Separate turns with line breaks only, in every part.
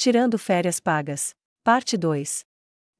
Tirando férias pagas. Parte 2.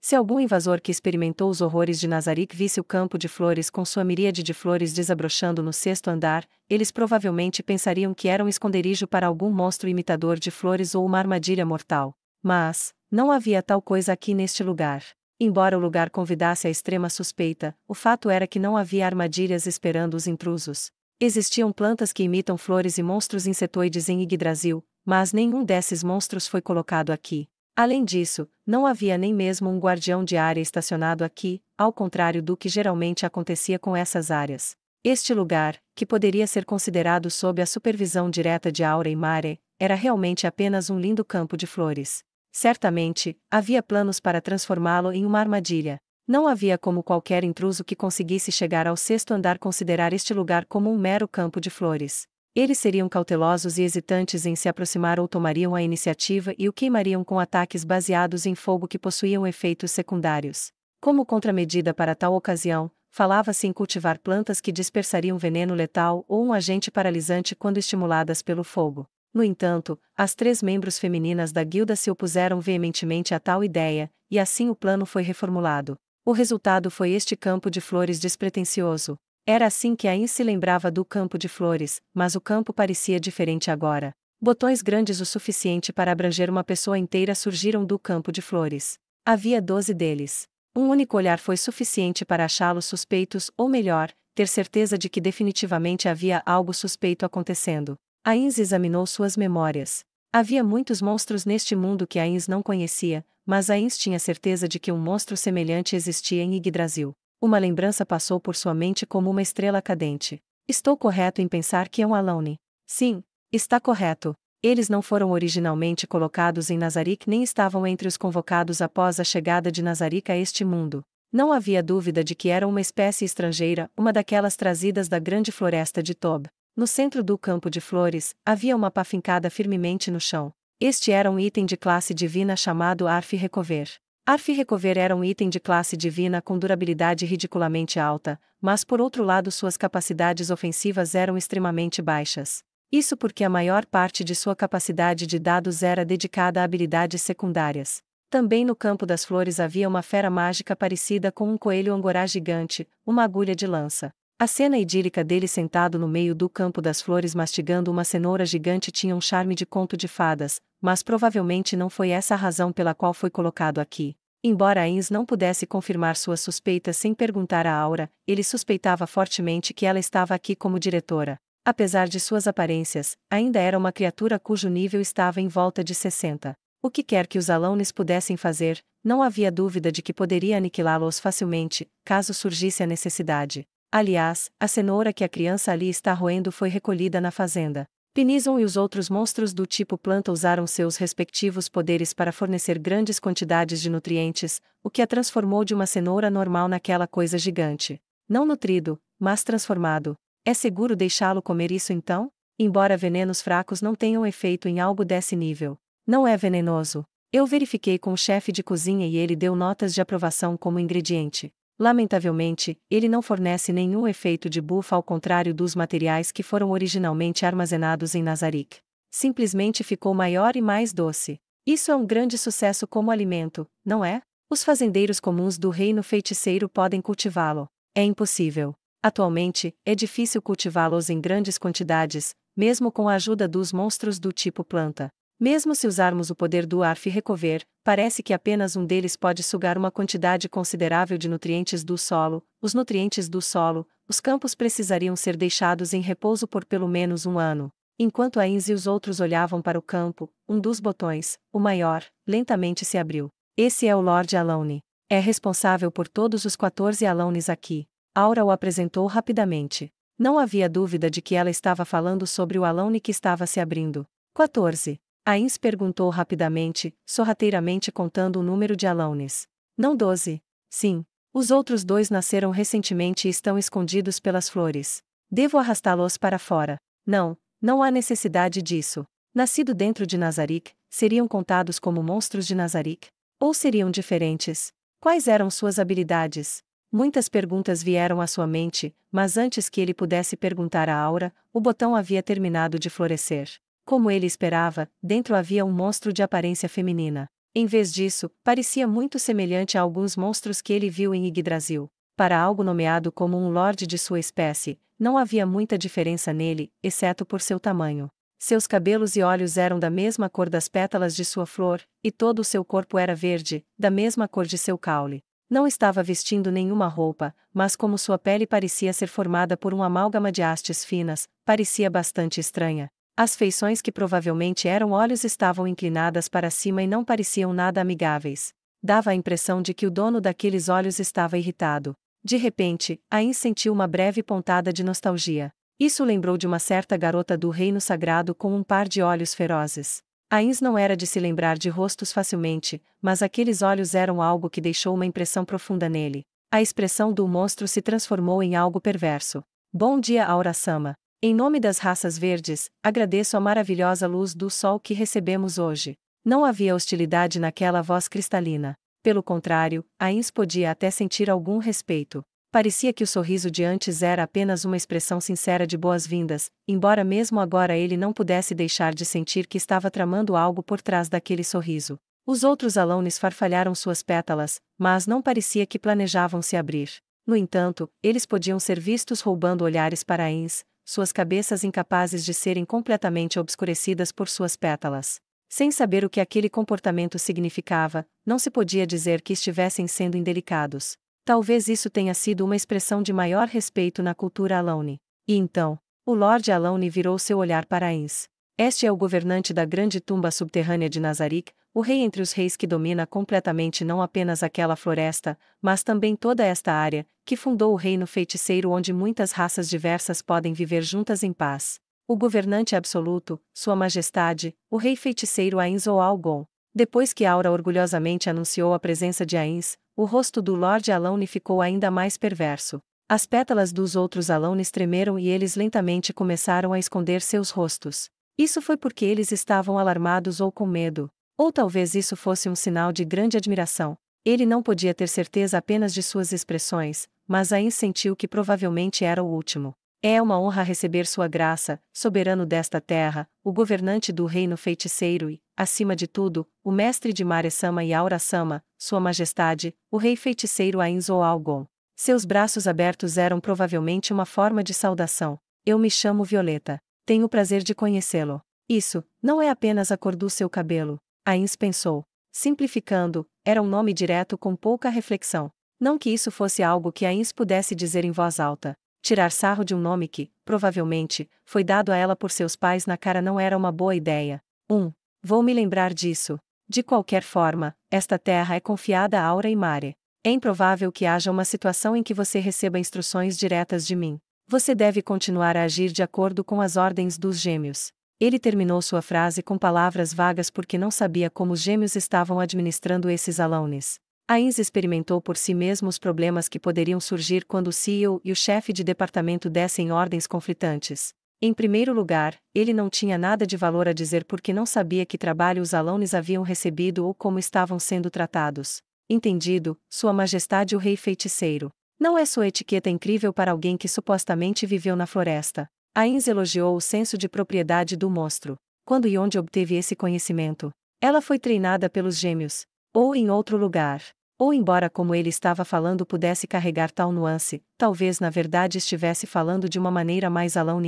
Se algum invasor que experimentou os horrores de Nazarick visse o campo de flores com sua miríade de flores desabrochando no sexto andar, eles provavelmente pensariam que era um esconderijo para algum monstro imitador de flores ou uma armadilha mortal. Mas, não havia tal coisa aqui neste lugar. Embora o lugar convidasse a extrema suspeita, o fato era que não havia armadilhas esperando os intrusos. Existiam plantas que imitam flores e monstros insetoides em Yggdrasil, mas nenhum desses monstros foi colocado aqui. Além disso, não havia nem mesmo um guardião de área estacionado aqui, ao contrário do que geralmente acontecia com essas áreas. Este lugar, que poderia ser considerado sob a supervisão direta de Aura e Mare, era realmente apenas um lindo campo de flores. Certamente, havia planos para transformá-lo em uma armadilha. Não havia como qualquer intruso que conseguisse chegar ao sexto andar considerar este lugar como um mero campo de flores. Eles seriam cautelosos e hesitantes em se aproximar ou tomariam a iniciativa e o queimariam com ataques baseados em fogo que possuíam efeitos secundários. Como contramedida para tal ocasião, falava-se em cultivar plantas que dispersariam veneno letal ou um agente paralisante quando estimuladas pelo fogo. No entanto, as três membros femininas da guilda se opuseram veementemente a tal ideia, e assim o plano foi reformulado. O resultado foi este campo de flores despretensioso. Era assim que Ain se lembrava do campo de flores, mas o campo parecia diferente agora. Botões grandes o suficiente para abranger uma pessoa inteira surgiram do campo de flores. Havia doze deles. Um único olhar foi suficiente para achá-los suspeitos, ou melhor, ter certeza de que definitivamente havia algo suspeito acontecendo. Ains examinou suas memórias. Havia muitos monstros neste mundo que Ains não conhecia, mas Ains tinha certeza de que um monstro semelhante existia em Yggdrasil. Uma lembrança passou por sua mente como uma estrela cadente. Estou correto em pensar que é um Alone. Sim, está correto. Eles não foram originalmente colocados em Nazarick nem estavam entre os convocados após a chegada de Nazarick a este mundo. Não havia dúvida de que era uma espécie estrangeira, uma daquelas trazidas da grande floresta de Tob. No centro do campo de flores, havia uma pá fincada firmemente no chão. Este era um item de classe divina chamado Arf Recover. Arf Recover era um item de classe divina com durabilidade ridiculamente alta, mas por outro lado suas capacidades ofensivas eram extremamente baixas. Isso porque a maior parte de sua capacidade de dados era dedicada a habilidades secundárias. Também no campo das flores havia uma fera mágica parecida com um coelho angorá gigante, uma agulha de lança. A cena idílica dele sentado no meio do campo das flores mastigando uma cenoura gigante tinha um charme de conto de fadas, mas provavelmente não foi essa a razão pela qual foi colocado aqui. Embora Ains não pudesse confirmar sua suspeita sem perguntar a Aura, ele suspeitava fortemente que ela estava aqui como diretora. Apesar de suas aparências, ainda era uma criatura cujo nível estava em volta de 60. O que quer que os alunos pudessem fazer, não havia dúvida de que poderia aniquilá-los facilmente, caso surgisse a necessidade. Aliás, a cenoura que a criança ali está roendo foi recolhida na fazenda. Pinison e os outros monstros do tipo planta usaram seus respectivos poderes para fornecer grandes quantidades de nutrientes, o que a transformou de uma cenoura normal naquela coisa gigante. Não nutrido, mas transformado. É seguro deixá-lo comer isso então? Embora venenos fracos não tenham efeito em algo desse nível. Não é venenoso. Eu verifiquei com o chefe de cozinha e ele deu notas de aprovação como ingrediente. Lamentavelmente, ele não fornece nenhum efeito de bufa, ao contrário dos materiais que foram originalmente armazenados em Nazarick. Simplesmente ficou maior e mais doce. Isso é um grande sucesso como alimento, não é? Os fazendeiros comuns do reino feiticeiro podem cultivá-lo. É impossível. Atualmente, é difícil cultivá-los em grandes quantidades, mesmo com a ajuda dos monstros do tipo planta. Mesmo se usarmos o poder do ARF Recover, parece que apenas um deles pode sugar uma quantidade considerável de nutrientes do solo. Os nutrientes do solo, os campos precisariam ser deixados em repouso por pelo menos um ano. Enquanto Ains e os outros olhavam para o campo, um dos botões, o maior, lentamente se abriu. Esse é o Lord Alone. É responsável por todos os 14 Alones aqui. Aura o apresentou rapidamente. Não havia dúvida de que ela estava falando sobre o Alone que estava se abrindo. 14. Ains perguntou rapidamente, sorrateiramente contando o número de alunos. Não doze. Sim. Os outros dois nasceram recentemente e estão escondidos pelas flores. Devo arrastá-los para fora. Não, não há necessidade disso. Nascido dentro de Nazarick, seriam contados como monstros de Nazarick? Ou seriam diferentes? Quais eram suas habilidades? Muitas perguntas vieram à sua mente, mas antes que ele pudesse perguntar a Aura, o botão havia terminado de florescer. Como ele esperava, dentro havia um monstro de aparência feminina. Em vez disso, parecia muito semelhante a alguns monstros que ele viu em Yggdrasil. Para algo nomeado como um lorde de sua espécie, não havia muita diferença nele, exceto por seu tamanho. Seus cabelos e olhos eram da mesma cor das pétalas de sua flor, e todo o seu corpo era verde, da mesma cor de seu caule. Não estava vestindo nenhuma roupa, mas como sua pele parecia ser formada por um amálgama de hastes finas, parecia bastante estranha. As feições que provavelmente eram olhos estavam inclinadas para cima e não pareciam nada amigáveis. Dava a impressão de que o dono daqueles olhos estava irritado. De repente, Ain sentiu uma breve pontada de nostalgia. Isso lembrou de uma certa garota do reino sagrado com um par de olhos ferozes. Ains não era de se lembrar de rostos facilmente, mas aqueles olhos eram algo que deixou uma impressão profunda nele. A expressão do monstro se transformou em algo perverso. Bom dia, Aura-sama. Em nome das raças verdes, agradeço a maravilhosa luz do sol que recebemos hoje. Não havia hostilidade naquela voz cristalina. Pelo contrário, Ains podia até sentir algum respeito. Parecia que o sorriso de antes era apenas uma expressão sincera de boas-vindas, embora mesmo agora ele não pudesse deixar de sentir que estava tramando algo por trás daquele sorriso. Os outros alunos farfalharam suas pétalas, mas não parecia que planejavam se abrir. No entanto, eles podiam ser vistos roubando olhares para Ains, suas cabeças incapazes de serem completamente obscurecidas por suas pétalas. Sem saber o que aquele comportamento significava, não se podia dizer que estivessem sendo indelicados. Talvez isso tenha sido uma expressão de maior respeito na cultura Alone. E então, o Lord Alone virou seu olhar para Ins. Este é o governante da grande tumba subterrânea de Nazarick, o rei entre os reis que domina completamente não apenas aquela floresta, mas também toda esta área, que fundou o reino feiticeiro onde muitas raças diversas podem viver juntas em paz. O governante absoluto, Sua Majestade, o rei feiticeiro ou Algon. Depois que Aura orgulhosamente anunciou a presença de Ains, o rosto do Lorde Alone ficou ainda mais perverso. As pétalas dos outros Alones tremeram e eles lentamente começaram a esconder seus rostos. Isso foi porque eles estavam alarmados ou com medo, ou talvez isso fosse um sinal de grande admiração. Ele não podia ter certeza apenas de suas expressões, mas Ain sentiu que provavelmente era o último. É uma honra receber sua graça, soberano desta terra, o governante do reino feiticeiro e, acima de tudo, o mestre de Mare Sama e Aura Sama, sua majestade, o rei feiticeiro Ain Algon. Seus braços abertos eram provavelmente uma forma de saudação. Eu me chamo Violeta. Tenho o prazer de conhecê-lo. Isso, não é apenas a cor do seu cabelo, Ains pensou. Simplificando, era um nome direto com pouca reflexão. Não que isso fosse algo que Ains pudesse dizer em voz alta. Tirar sarro de um nome que, provavelmente, foi dado a ela por seus pais na cara não era uma boa ideia. 1. Um, vou me lembrar disso. De qualquer forma, esta terra é confiada a Aura e Mare. É improvável que haja uma situação em que você receba instruções diretas de mim. Você deve continuar a agir de acordo com as ordens dos gêmeos. Ele terminou sua frase com palavras vagas porque não sabia como os gêmeos estavam administrando esses alunos. Ains experimentou por si mesmo os problemas que poderiam surgir quando o CEO e o chefe de departamento dessem ordens conflitantes. Em primeiro lugar, ele não tinha nada de valor a dizer porque não sabia que trabalho os alunos haviam recebido ou como estavam sendo tratados. Entendido, Sua Majestade o Rei Feiticeiro. Não é sua etiqueta incrível para alguém que supostamente viveu na floresta. Ains elogiou o senso de propriedade do monstro. Quando e onde obteve esse conhecimento? Ela foi treinada pelos gêmeos, ou em outro lugar. Ou embora como ele estava falando pudesse carregar tal nuance, talvez na verdade estivesse falando de uma maneira mais Alan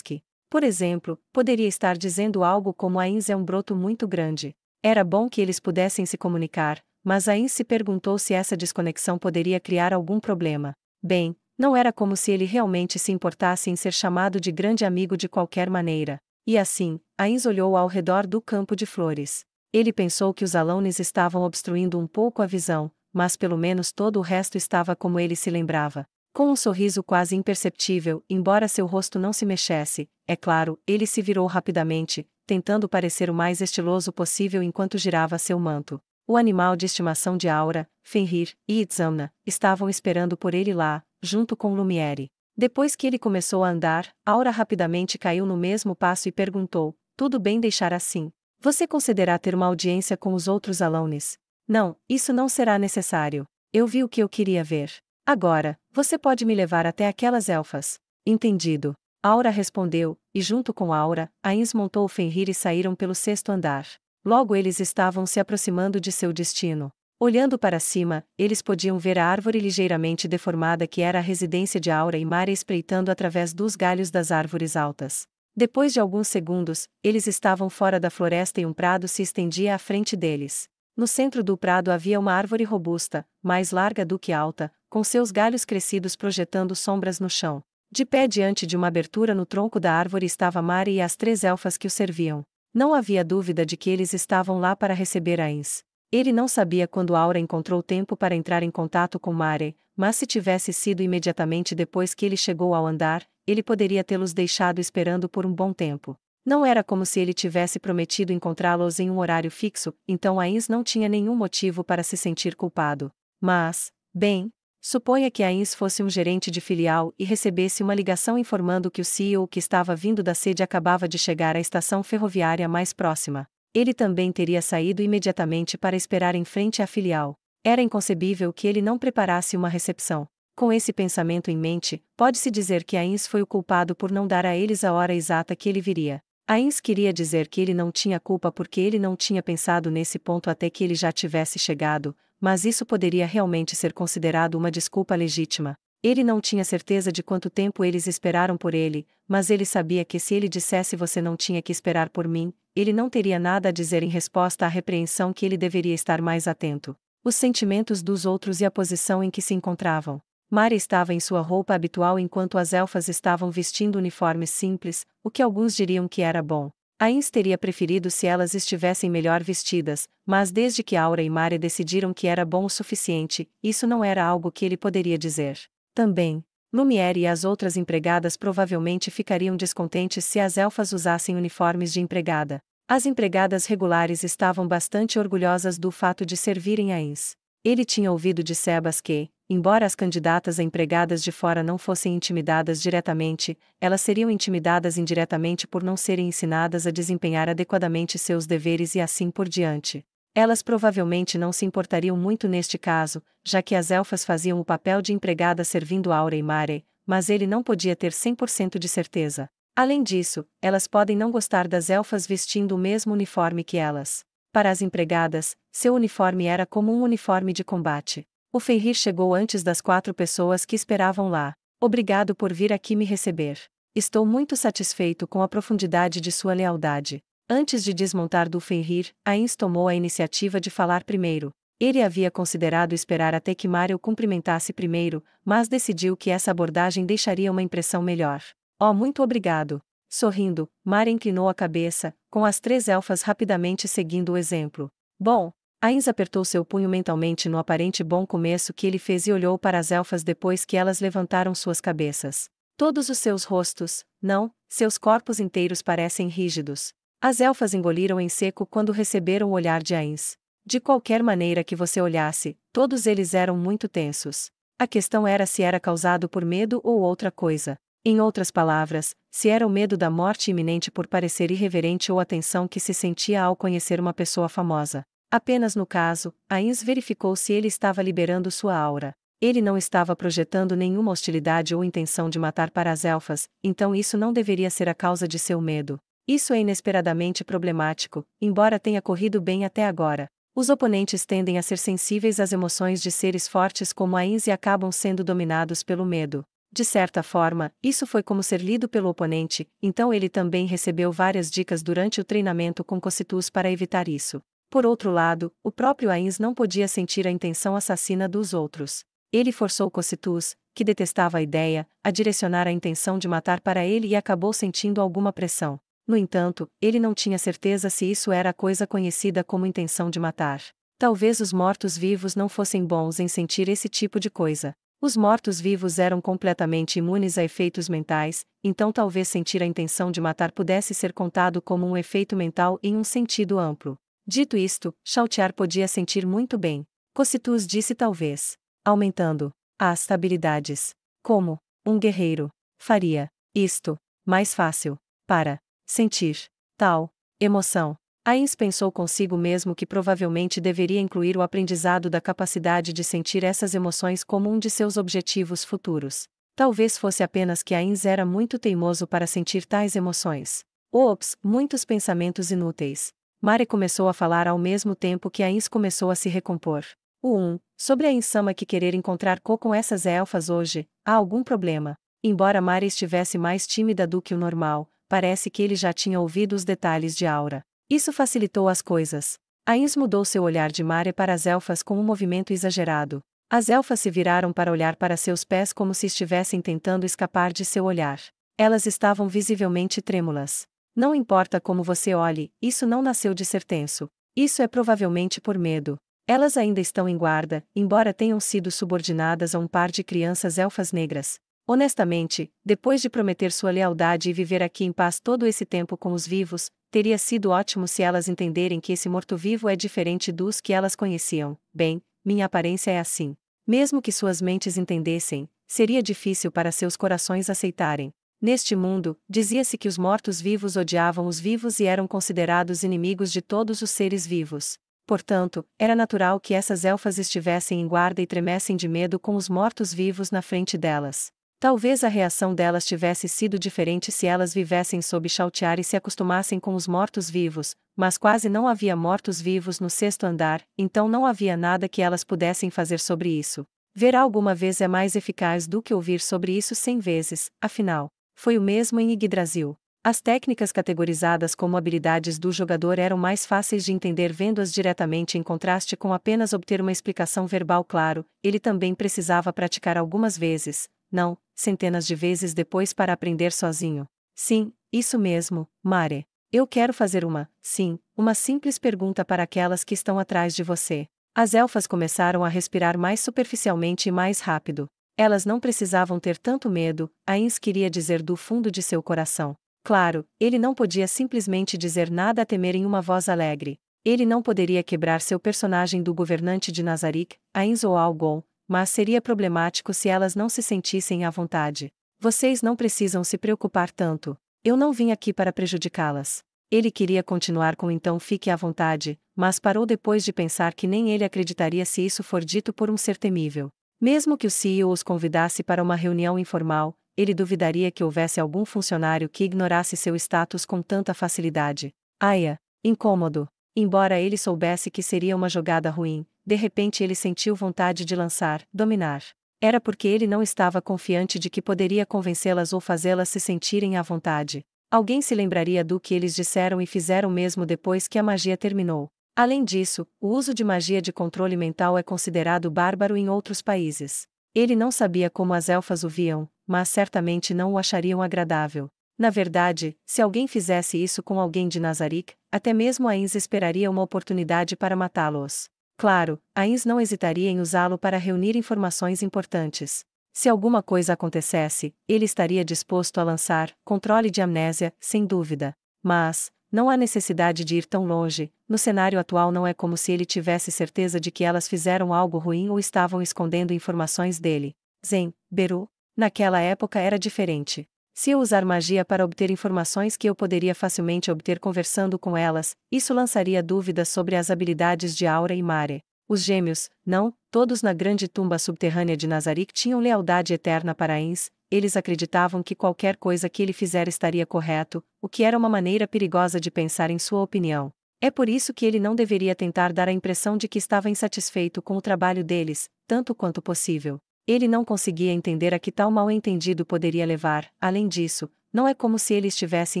Por exemplo, poderia estar dizendo algo como Ains é um broto muito grande. Era bom que eles pudessem se comunicar, mas Ain se perguntou se essa desconexão poderia criar algum problema. Bem, não era como se ele realmente se importasse em ser chamado de grande amigo de qualquer maneira. E assim, Ains olhou ao redor do campo de flores. Ele pensou que os alunos estavam obstruindo um pouco a visão, mas pelo menos todo o resto estava como ele se lembrava. Com um sorriso quase imperceptível, embora seu rosto não se mexesse, é claro, ele se virou rapidamente, tentando parecer o mais estiloso possível enquanto girava seu manto. O animal de estimação de Aura, Fenrir e Itzamna estavam esperando por ele lá, junto com Lumiere. Depois que ele começou a andar, Aura rapidamente caiu no mesmo passo e perguntou: Tudo bem deixar assim? Você considerará ter uma audiência com os outros alunos? Não, isso não será necessário. Eu vi o que eu queria ver. Agora, você pode me levar até aquelas elfas. Entendido. Aura respondeu, e junto com Aura, Ains montou o Fenrir e saíram pelo sexto andar. Logo eles estavam se aproximando de seu destino. Olhando para cima, eles podiam ver a árvore ligeiramente deformada que era a residência de Aura e Mara espreitando através dos galhos das árvores altas. Depois de alguns segundos, eles estavam fora da floresta e um prado se estendia à frente deles. No centro do prado havia uma árvore robusta, mais larga do que alta, com seus galhos crescidos projetando sombras no chão. De pé diante de uma abertura no tronco da árvore estava Mari e as três elfas que o serviam. Não havia dúvida de que eles estavam lá para receber Ains. Ele não sabia quando Aura encontrou tempo para entrar em contato com Mare, mas se tivesse sido imediatamente depois que ele chegou ao andar, ele poderia tê-los deixado esperando por um bom tempo. Não era como se ele tivesse prometido encontrá-los em um horário fixo, então Ains não tinha nenhum motivo para se sentir culpado. Mas, bem, Suponha que a INS fosse um gerente de filial e recebesse uma ligação informando que o CEO que estava vindo da sede acabava de chegar à estação ferroviária mais próxima. Ele também teria saído imediatamente para esperar em frente à filial. Era inconcebível que ele não preparasse uma recepção. Com esse pensamento em mente, pode-se dizer que a INS foi o culpado por não dar a eles a hora exata que ele viria. A INS queria dizer que ele não tinha culpa porque ele não tinha pensado nesse ponto até que ele já tivesse chegado, mas isso poderia realmente ser considerado uma desculpa legítima. Ele não tinha certeza de quanto tempo eles esperaram por ele, mas ele sabia que se ele dissesse você não tinha que esperar por mim, ele não teria nada a dizer em resposta à repreensão que ele deveria estar mais atento. Os sentimentos dos outros e a posição em que se encontravam. Mari estava em sua roupa habitual enquanto as elfas estavam vestindo uniformes simples, o que alguns diriam que era bom. Ains teria preferido se elas estivessem melhor vestidas, mas desde que Aura e Mare decidiram que era bom o suficiente, isso não era algo que ele poderia dizer. Também, Lumiere e as outras empregadas provavelmente ficariam descontentes se as elfas usassem uniformes de empregada. As empregadas regulares estavam bastante orgulhosas do fato de servirem a Ains. Ele tinha ouvido de Sebas que, embora as candidatas a empregadas de fora não fossem intimidadas diretamente, elas seriam intimidadas indiretamente por não serem ensinadas a desempenhar adequadamente seus deveres e assim por diante. Elas provavelmente não se importariam muito neste caso, já que as elfas faziam o papel de empregada servindo Aura e Mare, mas ele não podia ter 100% de certeza. Além disso, elas podem não gostar das elfas vestindo o mesmo uniforme que elas. Para as empregadas, seu uniforme era como um uniforme de combate. O Fenrir chegou antes das quatro pessoas que esperavam lá. Obrigado por vir aqui me receber. Estou muito satisfeito com a profundidade de sua lealdade. Antes de desmontar do Fenrir, Ains tomou a iniciativa de falar primeiro. Ele havia considerado esperar até que Mário cumprimentasse primeiro, mas decidiu que essa abordagem deixaria uma impressão melhor. Oh, muito obrigado. Sorrindo, Mara inclinou a cabeça, com as três elfas rapidamente seguindo o exemplo. Bom, Ains apertou seu punho mentalmente no aparente bom começo que ele fez e olhou para as elfas depois que elas levantaram suas cabeças. Todos os seus rostos, não, seus corpos inteiros parecem rígidos. As elfas engoliram em seco quando receberam o olhar de Ains. De qualquer maneira que você olhasse, todos eles eram muito tensos. A questão era se era causado por medo ou outra coisa. Em outras palavras, se era o medo da morte iminente por parecer irreverente ou a tensão que se sentia ao conhecer uma pessoa famosa. Apenas no caso, Ains verificou se ele estava liberando sua aura. Ele não estava projetando nenhuma hostilidade ou intenção de matar para as elfas, então isso não deveria ser a causa de seu medo. Isso é inesperadamente problemático, embora tenha corrido bem até agora. Os oponentes tendem a ser sensíveis às emoções de seres fortes como Ains e acabam sendo dominados pelo medo. De certa forma, isso foi como ser lido pelo oponente, então ele também recebeu várias dicas durante o treinamento com Cossitus para evitar isso. Por outro lado, o próprio Ains não podia sentir a intenção assassina dos outros. Ele forçou Cossitus, que detestava a ideia, a direcionar a intenção de matar para ele e acabou sentindo alguma pressão. No entanto, ele não tinha certeza se isso era a coisa conhecida como intenção de matar. Talvez os mortos-vivos não fossem bons em sentir esse tipo de coisa. Os mortos-vivos eram completamente imunes a efeitos mentais, então talvez sentir a intenção de matar pudesse ser contado como um efeito mental em um sentido amplo. Dito isto, Chaltear podia sentir muito bem. Cossitus disse talvez, aumentando as habilidades. Como um guerreiro faria isto mais fácil para sentir tal emoção. Ains pensou consigo mesmo que provavelmente deveria incluir o aprendizado da capacidade de sentir essas emoções como um de seus objetivos futuros. Talvez fosse apenas que Ains era muito teimoso para sentir tais emoções. Ops, muitos pensamentos inúteis. Mari começou a falar ao mesmo tempo que Ains começou a se recompor. O 1. Sobre a insama que querer encontrar Co com essas elfas hoje, há algum problema. Embora Mari estivesse mais tímida do que o normal, parece que ele já tinha ouvido os detalhes de Aura. Isso facilitou as coisas. Ains mudou seu olhar de Mare para as elfas com um movimento exagerado. As elfas se viraram para olhar para seus pés como se estivessem tentando escapar de seu olhar. Elas estavam visivelmente trêmulas. Não importa como você olhe, isso não nasceu de ser tenso. Isso é provavelmente por medo. Elas ainda estão em guarda, embora tenham sido subordinadas a um par de crianças elfas negras. Honestamente, depois de prometer sua lealdade e viver aqui em paz todo esse tempo com os vivos, teria sido ótimo se elas entenderem que esse morto-vivo é diferente dos que elas conheciam. Bem, minha aparência é assim. Mesmo que suas mentes entendessem, seria difícil para seus corações aceitarem. Neste mundo, dizia-se que os mortos-vivos odiavam os vivos e eram considerados inimigos de todos os seres vivos. Portanto, era natural que essas elfas estivessem em guarda e tremessem de medo com os mortos-vivos na frente delas. Talvez a reação delas tivesse sido diferente se elas vivessem sob Chaltear e se acostumassem com os mortos-vivos, mas quase não havia mortos-vivos no sexto andar, então não havia nada que elas pudessem fazer sobre isso. Ver alguma vez é mais eficaz do que ouvir sobre isso cem vezes, afinal. Foi o mesmo em Yggdrasil. As técnicas categorizadas como habilidades do jogador eram mais fáceis de entender vendo-as diretamente em contraste com apenas obter uma explicação verbal claro, ele também precisava praticar algumas vezes, não, centenas de vezes depois para aprender sozinho. Sim, isso mesmo, Mare. Eu quero fazer uma, sim, uma simples pergunta para aquelas que estão atrás de você. As elfas começaram a respirar mais superficialmente e mais rápido. Elas não precisavam ter tanto medo, Ains queria dizer do fundo de seu coração. Claro, ele não podia simplesmente dizer nada a temer em uma voz alegre. Ele não poderia quebrar seu personagem do governante de Nazarick, Ains ou Algon, mas seria problemático se elas não se sentissem à vontade. Vocês não precisam se preocupar tanto. Eu não vim aqui para prejudicá-las. Ele queria continuar com então fique à vontade, mas parou depois de pensar que nem ele acreditaria se isso for dito por um ser temível. Mesmo que o CEO os convidasse para uma reunião informal, ele duvidaria que houvesse algum funcionário que ignorasse seu status com tanta facilidade. Aia, incômodo. Embora ele soubesse que seria uma jogada ruim, de repente ele sentiu vontade de lançar, dominar. Era porque ele não estava confiante de que poderia convencê-las ou fazê-las se sentirem à vontade. Alguém se lembraria do que eles disseram e fizeram mesmo depois que a magia terminou. Além disso, o uso de magia de controle mental é considerado bárbaro em outros países. Ele não sabia como as elfas o viam, mas certamente não o achariam agradável. Na verdade, se alguém fizesse isso com alguém de Nazarick, até mesmo a Ains esperaria uma oportunidade para matá-los. Claro, Ains não hesitaria em usá-lo para reunir informações importantes. Se alguma coisa acontecesse, ele estaria disposto a lançar controle de amnésia, sem dúvida. Mas, não há necessidade de ir tão longe, no cenário atual não é como se ele tivesse certeza de que elas fizeram algo ruim ou estavam escondendo informações dele. Zen, Beru, naquela época era diferente. Se eu usar magia para obter informações que eu poderia facilmente obter conversando com elas, isso lançaria dúvidas sobre as habilidades de Aura e Mare. Os gêmeos, não, todos na grande tumba subterrânea de Nazarick tinham lealdade eterna para Ains, eles acreditavam que qualquer coisa que ele fizer estaria correto, o que era uma maneira perigosa de pensar em sua opinião. É por isso que ele não deveria tentar dar a impressão de que estava insatisfeito com o trabalho deles, tanto quanto possível. Ele não conseguia entender a que tal mal-entendido poderia levar, além disso, não é como se ele estivesse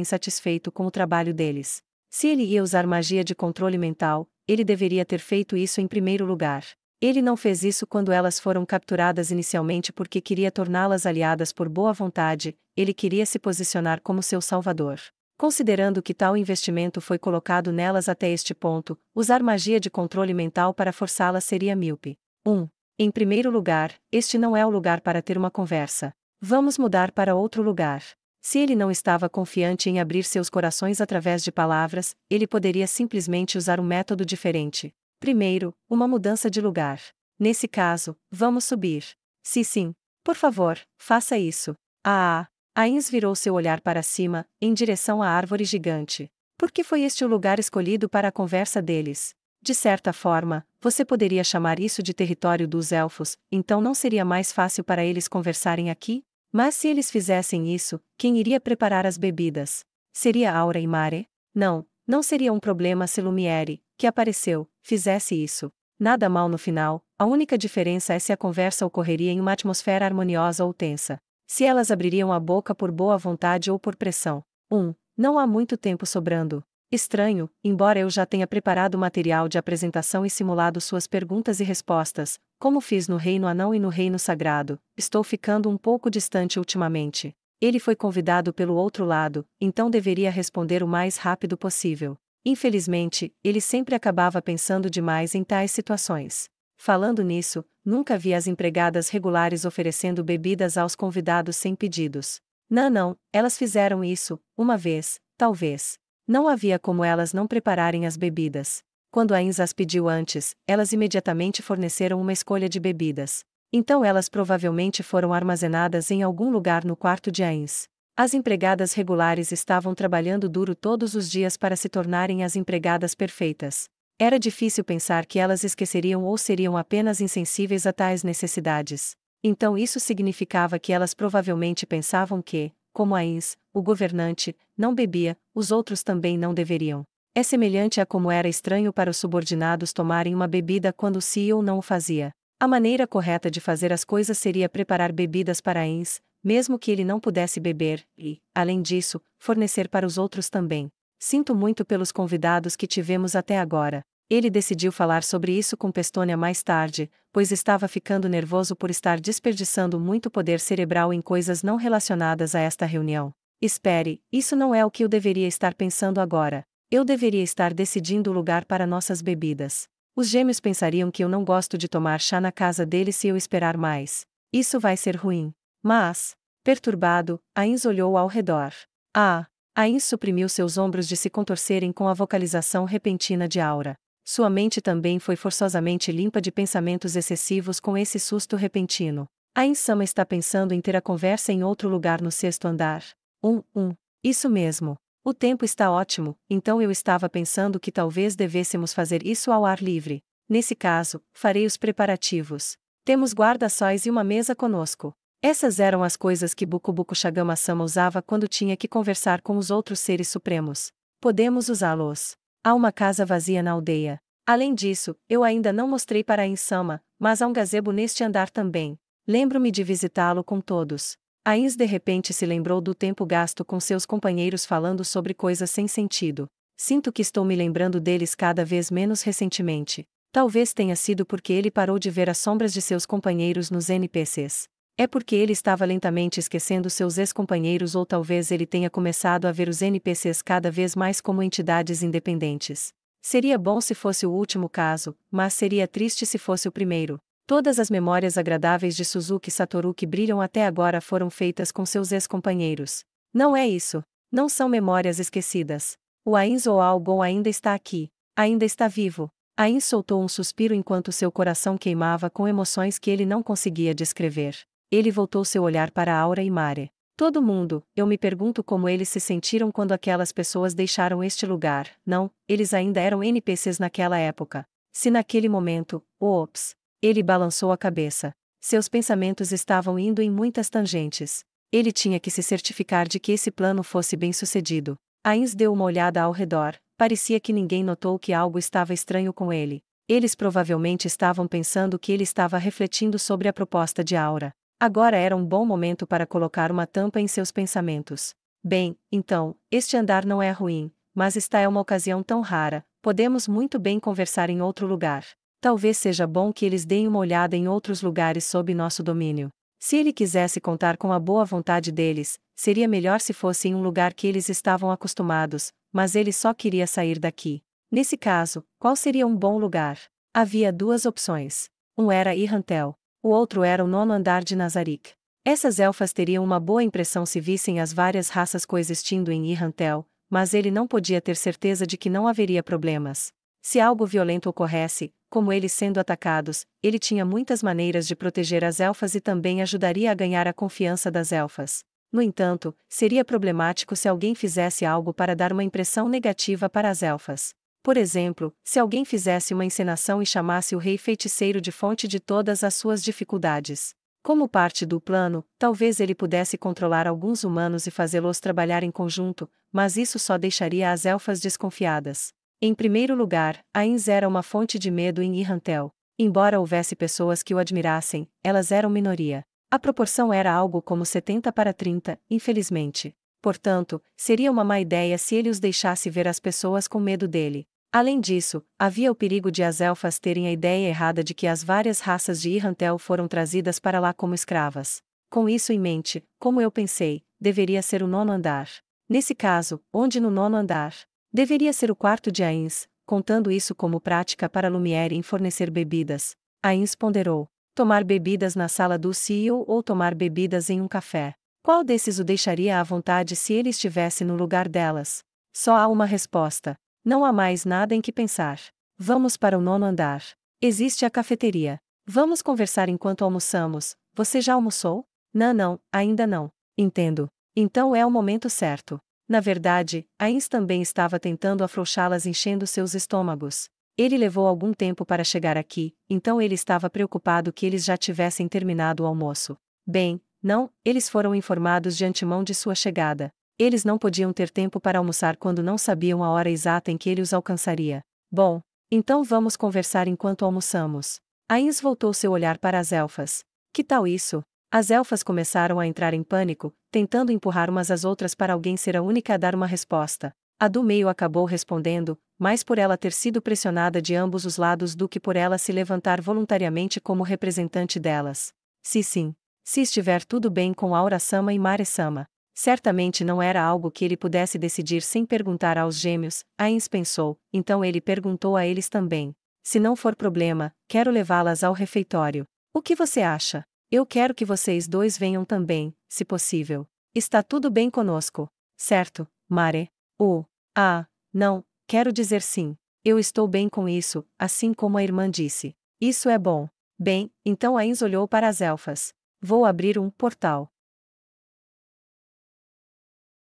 insatisfeito com o trabalho deles. Se ele ia usar magia de controle mental, ele deveria ter feito isso em primeiro lugar. Ele não fez isso quando elas foram capturadas inicialmente porque queria torná-las aliadas por boa vontade, ele queria se posicionar como seu salvador. Considerando que tal investimento foi colocado nelas até este ponto, usar magia de controle mental para forçá-las seria míope. 1. Um, em primeiro lugar, este não é o lugar para ter uma conversa. Vamos mudar para outro lugar. Se ele não estava confiante em abrir seus corações através de palavras, ele poderia simplesmente usar um método diferente. Primeiro, uma mudança de lugar. Nesse caso, vamos subir. Sim, sim, por favor, faça isso. Ah! ah. Ains virou seu olhar para cima, em direção à árvore gigante. Por que foi este o lugar escolhido para a conversa deles? De certa forma, você poderia chamar isso de território dos elfos, então não seria mais fácil para eles conversarem aqui? Mas se eles fizessem isso, quem iria preparar as bebidas? Seria Aura e Mare? Não, não seria um problema se Lumiere, que apareceu, fizesse isso. Nada mal no final, a única diferença é se a conversa ocorreria em uma atmosfera harmoniosa ou tensa. Se elas abririam a boca por boa vontade ou por pressão. 1. Um, não há muito tempo sobrando. Estranho, embora eu já tenha preparado material de apresentação e simulado suas perguntas e respostas, como fiz no Reino Anão e no Reino Sagrado, estou ficando um pouco distante ultimamente. Ele foi convidado pelo outro lado, então deveria responder o mais rápido possível. Infelizmente, ele sempre acabava pensando demais em tais situações. Falando nisso, nunca vi as empregadas regulares oferecendo bebidas aos convidados sem pedidos. Não, não, elas fizeram isso, uma vez, talvez. Não havia como elas não prepararem as bebidas. Quando a as pediu antes, elas imediatamente forneceram uma escolha de bebidas. Então elas provavelmente foram armazenadas em algum lugar no quarto de Ains. As empregadas regulares estavam trabalhando duro todos os dias para se tornarem as empregadas perfeitas. Era difícil pensar que elas esqueceriam ou seriam apenas insensíveis a tais necessidades. Então isso significava que elas provavelmente pensavam que, como a ex, o governante, não bebia, os outros também não deveriam. É semelhante a como era estranho para os subordinados tomarem uma bebida quando o CEO não o fazia. A maneira correta de fazer as coisas seria preparar bebidas para ex, mesmo que ele não pudesse beber, e, além disso, fornecer para os outros também. Sinto muito pelos convidados que tivemos até agora. Ele decidiu falar sobre isso com Pestônia mais tarde, pois estava ficando nervoso por estar desperdiçando muito poder cerebral em coisas não relacionadas a esta reunião. Espere, isso não é o que eu deveria estar pensando agora. Eu deveria estar decidindo o lugar para nossas bebidas. Os gêmeos pensariam que eu não gosto de tomar chá na casa dele se eu esperar mais. Isso vai ser ruim. Mas, perturbado, Ains olhou ao redor. Ah! Ains suprimiu seus ombros de se contorcerem com a vocalização repentina de Aura. Sua mente também foi forçosamente limpa de pensamentos excessivos com esse susto repentino. A insama está pensando em ter a conversa em outro lugar no sexto andar. Um, um. Isso mesmo. O tempo está ótimo, então eu estava pensando que talvez devêssemos fazer isso ao ar livre. Nesse caso, farei os preparativos. Temos guarda-sóis e uma mesa conosco. Essas eram as coisas que Bukubuku Shagama-sama usava quando tinha que conversar com os outros seres supremos. Podemos usá-los. Há uma casa vazia na aldeia. Além disso, eu ainda não mostrei para a Insama, mas há um gazebo neste andar também. Lembro-me de visitá-lo com todos. Ains de repente se lembrou do tempo gasto com seus companheiros falando sobre coisas sem sentido. Sinto que estou me lembrando deles cada vez menos recentemente. Talvez tenha sido porque ele parou de ver as sombras de seus companheiros nos NPCs. É porque ele estava lentamente esquecendo seus ex-companheiros ou talvez ele tenha começado a ver os NPCs cada vez mais como entidades independentes. Seria bom se fosse o último caso, mas seria triste se fosse o primeiro. Todas as memórias agradáveis de Suzuki e Satoru que brilham até agora foram feitas com seus ex-companheiros. Não é isso. Não são memórias esquecidas. O ou algo ainda está aqui. Ainda está vivo. Ain soltou um suspiro enquanto seu coração queimava com emoções que ele não conseguia descrever. Ele voltou seu olhar para Aura e Mare. Todo mundo, eu me pergunto como eles se sentiram quando aquelas pessoas deixaram este lugar. Não, eles ainda eram NPCs naquela época. Se naquele momento, ops, ele balançou a cabeça. Seus pensamentos estavam indo em muitas tangentes. Ele tinha que se certificar de que esse plano fosse bem sucedido. Ains deu uma olhada ao redor, parecia que ninguém notou que algo estava estranho com ele. Eles provavelmente estavam pensando que ele estava refletindo sobre a proposta de Aura. Agora era um bom momento para colocar uma tampa em seus pensamentos. Bem, então, este andar não é ruim, mas esta é uma ocasião tão rara, podemos muito bem conversar em outro lugar. Talvez seja bom que eles deem uma olhada em outros lugares sob nosso domínio. Se ele quisesse contar com a boa vontade deles, seria melhor se fosse em um lugar que eles estavam acostumados, mas ele só queria sair daqui. Nesse caso, qual seria um bom lugar? Havia duas opções. Um era Irrantel o outro era o nono andar de Nazarick. Essas elfas teriam uma boa impressão se vissem as várias raças coexistindo em Irantel, mas ele não podia ter certeza de que não haveria problemas. Se algo violento ocorresse, como eles sendo atacados, ele tinha muitas maneiras de proteger as elfas e também ajudaria a ganhar a confiança das elfas. No entanto, seria problemático se alguém fizesse algo para dar uma impressão negativa para as elfas. Por exemplo, se alguém fizesse uma encenação e chamasse o rei feiticeiro de fonte de todas as suas dificuldades. Como parte do plano, talvez ele pudesse controlar alguns humanos e fazê-los trabalhar em conjunto, mas isso só deixaria as elfas desconfiadas. Em primeiro lugar, Inz era uma fonte de medo em Irantel. Embora houvesse pessoas que o admirassem, elas eram minoria. A proporção era algo como 70 para 30, infelizmente. Portanto, seria uma má ideia se ele os deixasse ver as pessoas com medo dele. Além disso, havia o perigo de as elfas terem a ideia errada de que as várias raças de Irantel foram trazidas para lá como escravas. Com isso em mente, como eu pensei, deveria ser o nono andar. Nesse caso, onde no nono andar? Deveria ser o quarto de Ains, contando isso como prática para Lumiere em fornecer bebidas. Ains ponderou: tomar bebidas na sala do CEO ou tomar bebidas em um café. Qual desses o deixaria à vontade se ele estivesse no lugar delas? Só há uma resposta. Não há mais nada em que pensar. Vamos para o nono andar. Existe a cafeteria. Vamos conversar enquanto almoçamos. Você já almoçou? Não, não, ainda não. Entendo. Então é o momento certo. Na verdade, Ains também estava tentando afrouxá-las enchendo seus estômagos. Ele levou algum tempo para chegar aqui, então ele estava preocupado que eles já tivessem terminado o almoço. Bem, não, eles foram informados de antemão de sua chegada. Eles não podiam ter tempo para almoçar quando não sabiam a hora exata em que ele os alcançaria. Bom, então vamos conversar enquanto almoçamos. Ains voltou seu olhar para as elfas. Que tal isso? As elfas começaram a entrar em pânico, tentando empurrar umas às outras para alguém ser a única a dar uma resposta. A do meio acabou respondendo, mais por ela ter sido pressionada de ambos os lados do que por ela se levantar voluntariamente como representante delas. Se sim, se estiver tudo bem com Aura Sama e Mare Sama. Certamente não era algo que ele pudesse decidir sem perguntar aos gêmeos, Ains pensou, então ele perguntou a eles também. Se não for problema, quero levá-las ao refeitório. O que você acha? Eu quero que vocês dois venham também, se possível. Está tudo bem conosco. Certo, Mare. Oh, ah, não, quero dizer sim. Eu estou bem com isso, assim como a irmã disse. Isso é bom. Bem, então Ains olhou para as elfas. Vou abrir um portal.